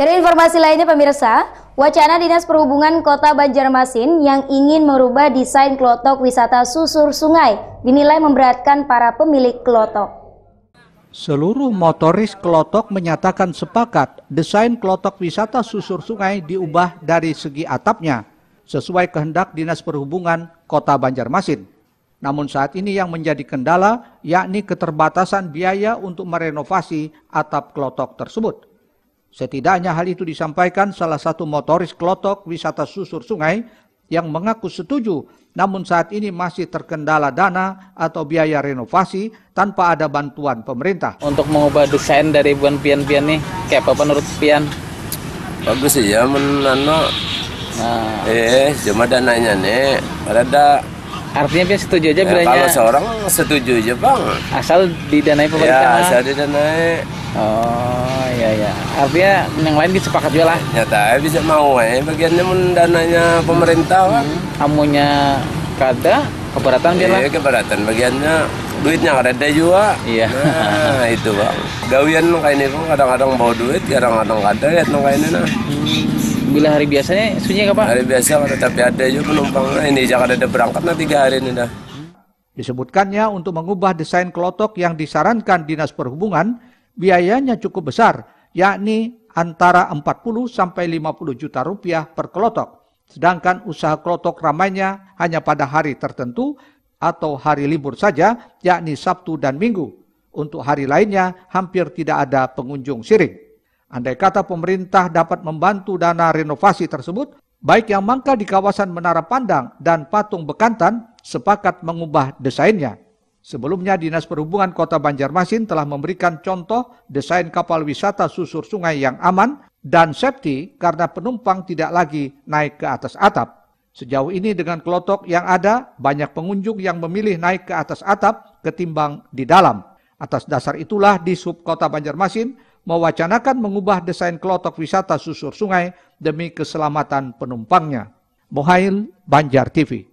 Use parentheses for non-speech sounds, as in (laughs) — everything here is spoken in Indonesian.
Dari informasi lainnya pemirsa, wacana Dinas Perhubungan Kota Banjarmasin yang ingin merubah desain kelotok wisata susur sungai dinilai memberatkan para pemilik kelotok. Seluruh motoris kelotok menyatakan sepakat desain kelotok wisata susur sungai diubah dari segi atapnya sesuai kehendak Dinas Perhubungan Kota Banjarmasin. Namun saat ini yang menjadi kendala yakni keterbatasan biaya untuk merenovasi atap kelotok tersebut. Setidaknya hal itu disampaikan salah satu motoris kelotok wisata susur sungai yang mengaku setuju namun saat ini masih terkendala dana atau biaya renovasi tanpa ada bantuan pemerintah. Untuk mengubah desain dari Buan Pian Pian nih, kayak apa menurut Pian? Bagus sih ya, menano. Nah. Eh, cuma dananya nih, ada Artinya dia setuju aja ya, bilangnya. Kalau seorang setuju aja bang. Asal didanai ya, pemerintah. Ya, asal didanai. Oh iya iya. Artinya yang lain disepakat juga lah. Ya tapi bisa mau eh bagiannya mendananya pemerintah hmm. kan. Amunya kada keberatan dia lah. Iya keberatan bagiannya duitnya nggak ada juga. Iya. Nah (laughs) itu bang. Gawian nong ini itu kadang-kadang bawa duit, kadang-kadang ada ya nong kain ini nah. Hmm. Bila hari biasanya sunyi pak? Hari biasa kalau tapi ada juga penumpang nah, ini Jakarta ada berangkat nanti tiga hari ini dah. Disebutkannya untuk mengubah desain kelotok yang disarankan Dinas Perhubungan biayanya cukup besar, yakni antara 40 sampai 50 juta rupiah per kelotok. Sedangkan usaha kelotok ramainya hanya pada hari tertentu atau hari libur saja, yakni Sabtu dan Minggu. Untuk hari lainnya hampir tidak ada pengunjung siring. Andai kata pemerintah dapat membantu dana renovasi tersebut, baik yang mangkal di kawasan Menara Pandang dan Patung Bekantan sepakat mengubah desainnya Sebelumnya, Dinas Perhubungan Kota Banjarmasin telah memberikan contoh desain kapal wisata susur sungai yang aman dan safety karena penumpang tidak lagi naik ke atas atap. Sejauh ini dengan kelotok yang ada, banyak pengunjung yang memilih naik ke atas atap ketimbang di dalam. Atas dasar itulah di subkota Banjarmasin mewacanakan mengubah desain kelotok wisata susur sungai demi keselamatan penumpangnya. Mohail Banjar TV